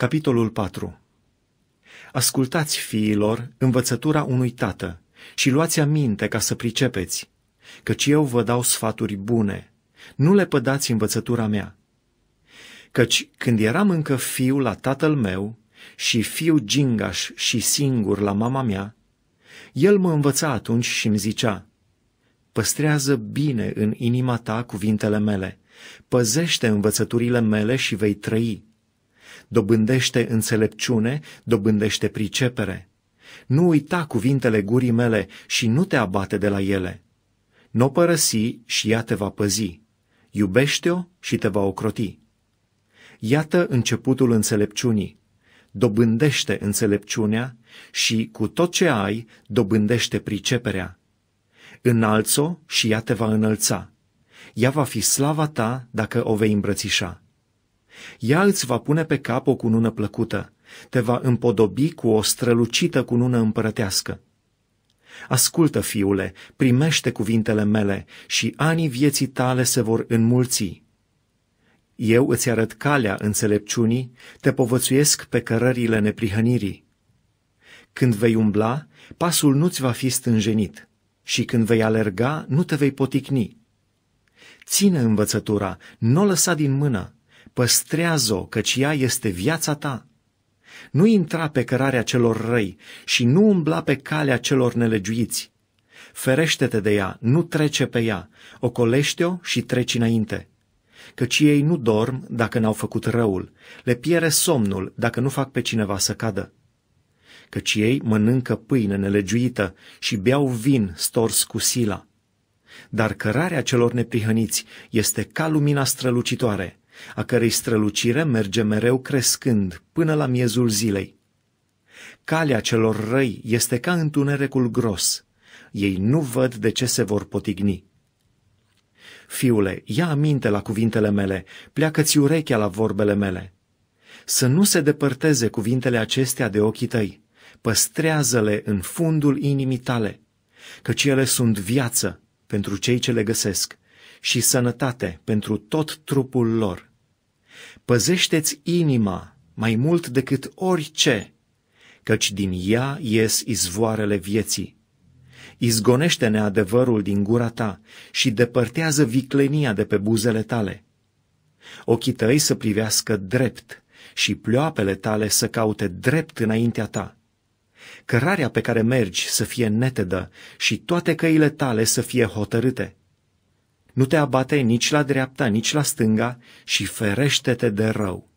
Capitolul 4 Ascultați, fiilor, învățătura unui tată și luați aminte ca să pricepeți, căci eu vă dau sfaturi bune. Nu le pădați învățătura mea. Căci când eram încă fiu la tatăl meu și fiu gingaș și singur la mama mea, el mă învăța atunci și îmi zicea, Păstrează bine în inima ta cuvintele mele, păzește învățăturile mele și vei trăi dobândește înțelepciune, dobândește pricepere. Nu uita cuvintele gurii mele și nu te abate de la ele. Nu o părăsi și ea te va păzi. Iubește-o și te va ocroti. Iată începutul înțelepciunii. Dobândește înțelepciunea și cu tot ce ai, dobândește priceperea. Înalță o și ea te va înălța. Ea va fi slava ta dacă o vei îmbrățișa. Ea îți va pune pe cap o cunună plăcută, te va împodobi cu o strălucită cunună împărătească. Ascultă, fiule, primește cuvintele mele și anii vieții tale se vor înmulți. Eu îți arăt calea înțelepciunii, te povățuiesc pe cărările neprihănirii. Când vei umbla, pasul nu-ți va fi stânjenit și când vei alerga, nu te vei poticni. Ține învățătura, nu o lăsa din mână, Păstrează-o, căci ea este viața ta. Nu intra pe cărarea celor răi și nu umbla pe calea celor nelegiuiți. Ferește-te de ea, nu trece pe ea, ocolește-o și treci înainte. Căci ei nu dorm dacă n-au făcut răul, le piere somnul dacă nu fac pe cineva să cadă. Căci ei mănâncă pâine nelegiuită și beau vin stors cu sila. Dar cărarea celor neprihăniți este ca lumina strălucitoare, a cărei strălucire merge mereu crescând până la miezul zilei. Calea celor răi este ca întunericul gros. Ei nu văd de ce se vor potigni. Fiule, ia aminte la cuvintele mele, pleacă-ți urechea la vorbele mele. Să nu se depărteze cuvintele acestea de ochii tăi, păstrează-le în fundul inimii tale, căci ele sunt viață pentru cei ce le găsesc și sănătate pentru tot trupul lor. Păzește-ți inima mai mult decât orice, căci din ea ies izvoarele vieții. Izgonește neadevărul din gura ta și depărtează viclenia de pe buzele tale. Ochii tăi să privească drept și ploapele tale să caute drept înaintea ta. Cărarea pe care mergi să fie netedă și toate căile tale să fie hotărâte. Nu te abate nici la dreapta, nici la stânga și ferește-te de rău.